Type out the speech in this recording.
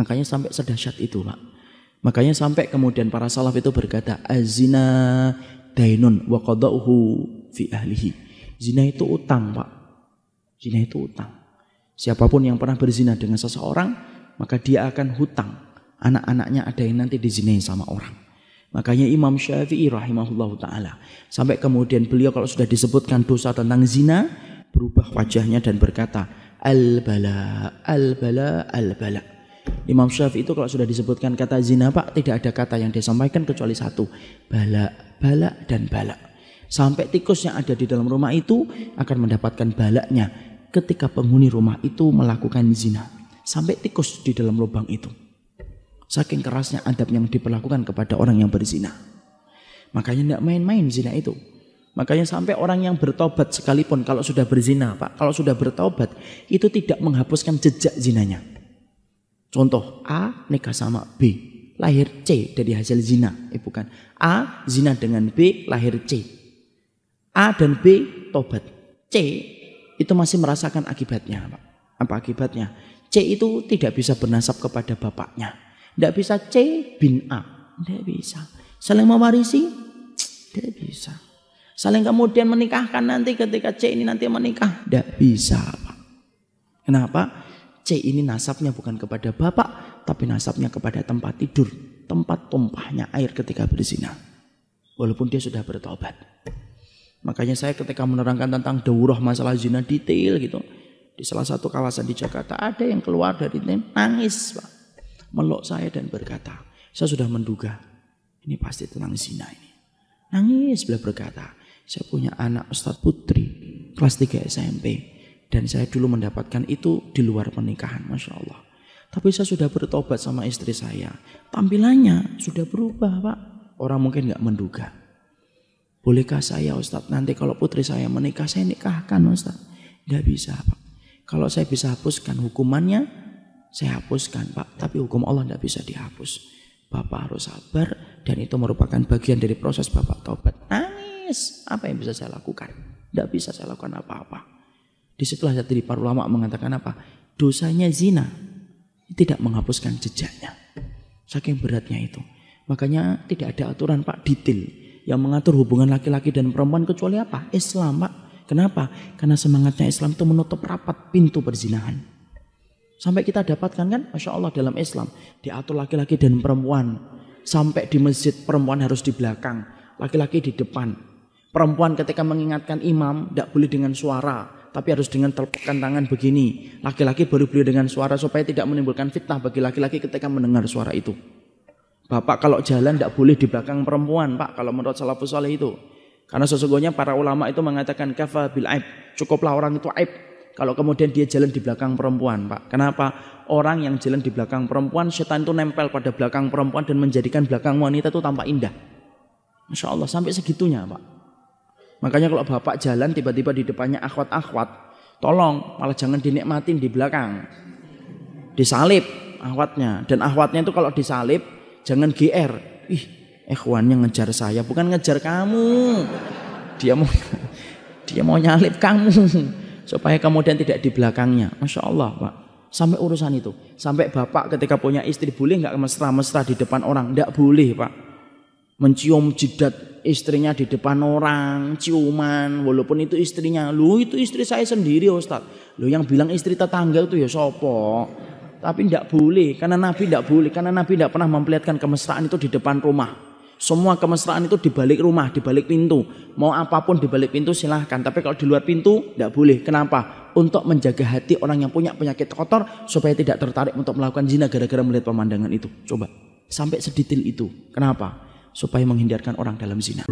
Makanya sampai sedahsyat itu, Pak. Makanya sampai kemudian para salaf itu berkata, "Azina dainun wa qada'uhu fi ahlihi." Zina itu utang, Pak. Zina itu utang. Siapapun yang pernah berzina dengan seseorang, maka dia akan hutang. Anak-anaknya ada yang nanti dizinai sama orang. Makanya Imam Syafi'i rahimahullah ta'ala. Sampai kemudian beliau kalau sudah disebutkan dosa tentang zina, berubah wajahnya dan berkata, Al-bala, al-bala, al-bala. Imam Syafi'i itu kalau sudah disebutkan kata zina pak tidak ada kata yang disampaikan kecuali satu balak balak dan balak sampai tikus yang ada di dalam rumah itu akan mendapatkan balaknya ketika penghuni rumah itu melakukan zina sampai tikus di dalam lubang itu saking kerasnya adab yang diperlakukan kepada orang yang berzina makanya tidak main-main zina itu Makanya sampai orang yang bertobat sekalipun kalau sudah berzina, Pak, kalau sudah bertobat itu tidak menghapuskan jejak zinanya. Contoh A nikah sama B, lahir C dari hasil zina, eh bukan. A zina dengan B, lahir C. A dan B tobat. C itu masih merasakan akibatnya, Pak. Apa akibatnya? C itu tidak bisa bernasab kepada bapaknya. Tidak bisa C bin A. Tidak bisa. Saling mewarisi? Tidak bisa. Saling kemudian menikahkan nanti ketika C ini nanti menikah? Tidak bisa. Pak. Kenapa? C ini nasabnya bukan kepada bapak, tapi nasabnya kepada tempat tidur, tempat tumpahnya air ketika berzina. Walaupun dia sudah bertobat. Makanya saya ketika menerangkan tentang daurah masalah zina detail gitu. Di salah satu kawasan di Jakarta ada yang keluar dari ini nangis pak. Meluk saya dan berkata, saya sudah menduga ini pasti tentang zina ini. Nangis beliau berkata, saya punya anak Ustadz Putri kelas 3 SMP dan saya dulu mendapatkan itu di luar pernikahan, Masya Allah. Tapi saya sudah bertobat sama istri saya. Tampilannya sudah berubah, Pak. Orang mungkin nggak menduga. Bolehkah saya, Ustadz, nanti kalau putri saya menikah, saya nikahkan, Ustadz? Nggak bisa, Pak. Kalau saya bisa hapuskan hukumannya, saya hapuskan, Pak. Tapi hukum Allah nggak bisa dihapus. Bapak harus sabar dan itu merupakan bagian dari proses Bapak tobat. Nangis, apa yang bisa saya lakukan? Tidak bisa saya lakukan apa-apa. Disitulah tadi para ulama mengatakan apa? Dosanya zina tidak menghapuskan jejaknya. Saking beratnya itu. Makanya tidak ada aturan Pak detail yang mengatur hubungan laki-laki dan perempuan kecuali apa? Islam Pak. Kenapa? Karena semangatnya Islam itu menutup rapat pintu perzinahan. Sampai kita dapatkan kan, Masya Allah dalam Islam diatur laki-laki dan perempuan. Sampai di masjid perempuan harus di belakang, laki-laki di depan. Perempuan ketika mengingatkan imam tidak boleh dengan suara, tapi harus dengan telepokan tangan begini. Laki-laki baru beliau dengan suara supaya tidak menimbulkan fitnah bagi laki-laki ketika mendengar suara itu. Bapak kalau jalan tidak boleh di belakang perempuan, Pak, kalau menurut salafus soleh itu. Karena sesungguhnya para ulama itu mengatakan kafa bil aib, cukuplah orang itu aib. Kalau kemudian dia jalan di belakang perempuan, Pak. Kenapa? Orang yang jalan di belakang perempuan, setan itu nempel pada belakang perempuan dan menjadikan belakang wanita itu tampak indah. Masya Allah, sampai segitunya, Pak. Makanya kalau bapak jalan tiba-tiba di depannya akhwat-akhwat, tolong malah jangan dinikmatin di belakang. Disalib akhwatnya dan akhwatnya itu kalau disalib jangan GR. Ih, ikhwannya ngejar saya bukan ngejar kamu. Dia mau dia mau nyalip kamu supaya kemudian tidak di belakangnya. Masya Allah, Pak. Sampai urusan itu. Sampai bapak ketika punya istri boleh nggak mesra-mesra di depan orang? Nggak boleh, Pak. Mencium jidat istrinya di depan orang, ciuman, walaupun itu istrinya. Lu itu istri saya sendiri Ustaz. Lu yang bilang istri tetangga itu ya sopo. Tapi tidak boleh, karena Nabi tidak boleh. Karena Nabi tidak pernah memperlihatkan kemesraan itu di depan rumah. Semua kemesraan itu di balik rumah, di balik pintu. Mau apapun di balik pintu silahkan. Tapi kalau di luar pintu tidak boleh. Kenapa? Untuk menjaga hati orang yang punya penyakit kotor supaya tidak tertarik untuk melakukan zina gara-gara melihat pemandangan itu. Coba sampai sedetail itu. Kenapa? supaya menghindarkan orang dalam zina.